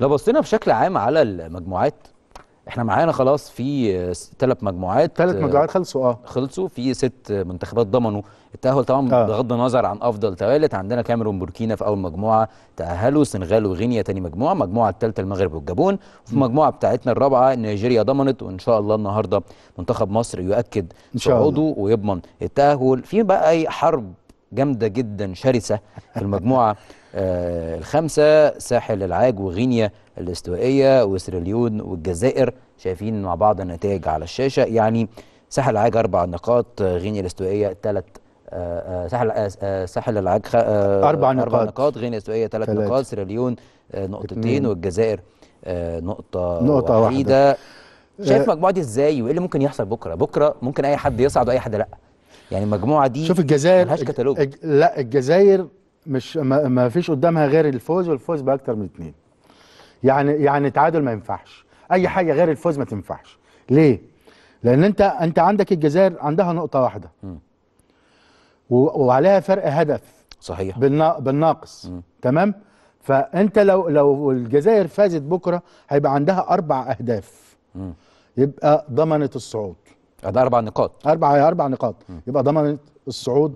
لو بصينا بشكل عام على المجموعات احنا معانا خلاص في ثلاث مجموعات ثلاث مجموعات خلصوا اه خلصوا في ست منتخبات ضمنوا التاهل طبعا آه. بغض النظر عن افضل توالت عندنا كاميرون بوركينا في اول مجموعه تاهلوا السنغال وغينيا ثاني مجموعه المجموعه الثالثه المغرب والجابون في المجموعه بتاعتنا الرابعه نيجيريا ضمنت وان شاء الله النهارده منتخب مصر يؤكد صعوده ويضمن التاهل في بقى اي حرب جامدة جدا شرسة المجموعة آه الخمسة ساحل العاج وغينيا الاستوائية وسيراليون والجزائر شايفين مع بعض النتائج على الشاشة يعني ساحل العاج أربع نقاط غينيا الاستوائية ثلاث آه،, آه ساحل آه،, آه ساحل العاج آه أربع نقاط أربع نقاط غينيا الاستوائية ثلاث نقاط سيراليون آه، نقطتين والجزائر نقطة نقطة وحيدة, واحدة. شايف مجموعة دي ازاي وايه اللي ممكن يحصل بكرة بكرة ممكن أي حد يصعد وأي حد لأ يعني المجموعه دي شوف الجزائر ملهاش كتالوج الج... لا الجزائر مش ما... ما فيش قدامها غير الفوز والفوز باكتر من اثنين يعني يعني تعادل ما ينفعش اي حاجه غير الفوز ما تنفعش ليه لان انت انت عندك الجزائر عندها نقطه واحده و... وعليها فرق هدف صحيح بالنا... بالناقص م. تمام فانت لو لو الجزائر فازت بكره هيبقى عندها اربع اهداف م. يبقى ضمنت الصعود ده اربع نقاط اربع اربع نقاط م. يبقى ضمنت الصعود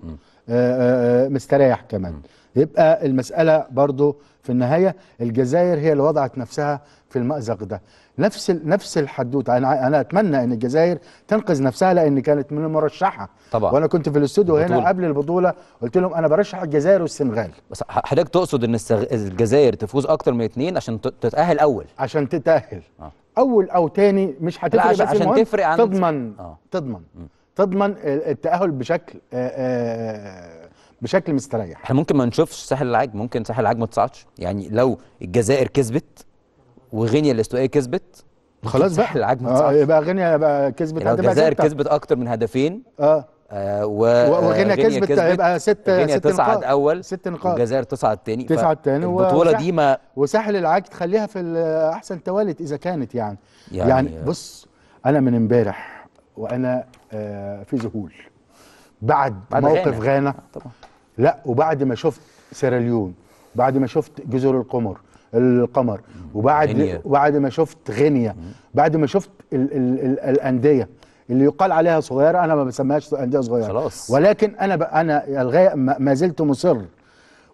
آآ آآ آه، آه، آه، مستريح كمان م. يبقى المساله برضو في النهايه الجزائر هي اللي وضعت نفسها في المازق ده نفس نفس الحدوته انا انا اتمنى ان الجزائر تنقذ نفسها لان كانت من المرشحه طبعا وانا كنت في الاستوديو هنا قبل البطوله قلت لهم انا برشح الجزائر والسنغال بس حضرتك تقصد ان الجزائر تفوز اكتر من اثنين عشان تتاهل اول عشان تتاهل اول او تاني مش هتفرق عشان, عشان تفرق عن تضمن آه. تضمن تضمن التاهل بشكل آه،, آه بشكل مستريح احنا ممكن ما نشوفش ساحل العاج ممكن ساحل العاج ما تصعدش يعني لو الجزائر كسبت وغينيا الاستوائيه كسبت خلاص بقى ساحل العاج ما آه، تصعدش آه يبقى غينيا يبقى كسبت يعني لو الجزائر كسبت اكتر من هدفين اه آه وغينيا كسبت هيبقى ست غينيا ست تصعد نقاط. اول ست نقاط والجزائر تصعد تاني تصعد تاني البطوله دي ما وساحل العاج تخليها في احسن توالت اذا كانت يعني يعني, يعني بص انا من امبارح وانا آه في ذهول بعد, بعد موقف غانا, آه، طبعا لا وبعد ما شفت سيراليون بعد ما شفت جزر القمر القمر وبعد وبعد ما شفت غينيا بعد ما شفت الانديه اللي يقال عليها صغيره انا ما بسميهاش انديه صغيره خلاص. ولكن انا انا الغايه ما زلت مصر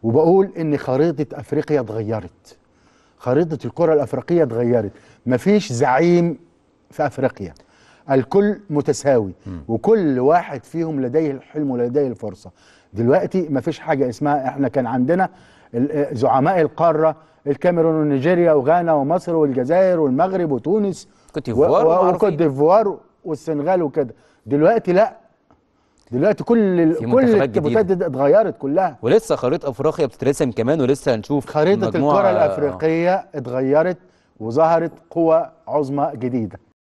وبقول ان خريطه افريقيا اتغيرت خريطه الكره الافريقيه اتغيرت مفيش زعيم في افريقيا الكل متساوي م. وكل واحد فيهم لديه الحلم ولديه الفرصه دلوقتي مفيش حاجه اسمها احنا كان عندنا آه، زعماء القاره الكاميرون ونيجيريا وغانا ومصر والجزائر والمغرب وتونس كوت ديفوار ديفوار والسنغال وكده دلوقتي لا دلوقتي كل كل التبوتات اتغيرت كلها ولسه خريطه افريقيا بتترسم كمان ولسه هنشوف خريطه الكره الافريقيه اتغيرت وظهرت قوى عظمى جديده